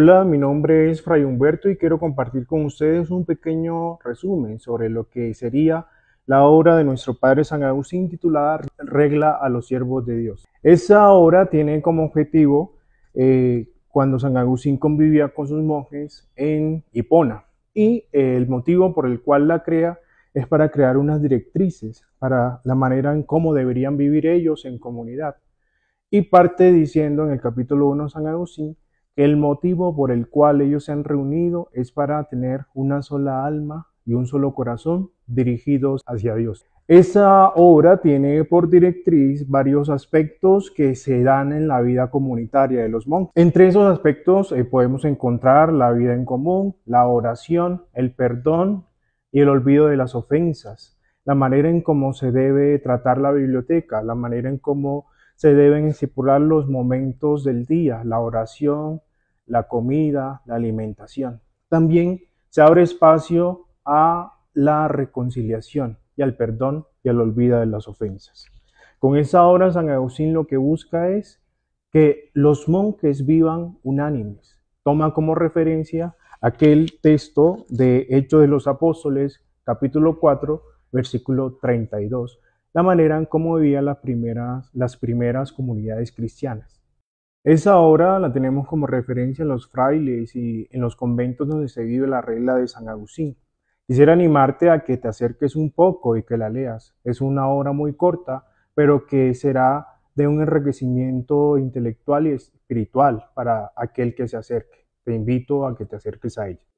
Hola, mi nombre es Fray Humberto y quiero compartir con ustedes un pequeño resumen sobre lo que sería la obra de nuestro Padre San Agustín titulada Regla a los siervos de Dios. Esa obra tiene como objetivo eh, cuando San Agustín convivía con sus monjes en Hipona y eh, el motivo por el cual la crea es para crear unas directrices para la manera en cómo deberían vivir ellos en comunidad. Y parte diciendo en el capítulo 1 San Agustín el motivo por el cual ellos se han reunido es para tener una sola alma y un solo corazón dirigidos hacia Dios. Esa obra tiene por directriz varios aspectos que se dan en la vida comunitaria de los monjes. Entre esos aspectos eh, podemos encontrar la vida en común, la oración, el perdón y el olvido de las ofensas, la manera en cómo se debe tratar la biblioteca, la manera en cómo se deben estipular los momentos del día, la oración, la comida, la alimentación. También se abre espacio a la reconciliación y al perdón y al olvido de las ofensas. Con esa obra San Agustín lo que busca es que los monjes vivan unánimes. Toma como referencia aquel texto de Hechos de los Apóstoles, capítulo 4, versículo 32, la manera en cómo vivían las primeras, las primeras comunidades cristianas. Esa obra la tenemos como referencia en los frailes y en los conventos donde se vive la regla de San Agustín. Quisiera animarte a que te acerques un poco y que la leas. Es una obra muy corta, pero que será de un enriquecimiento intelectual y espiritual para aquel que se acerque. Te invito a que te acerques a ella.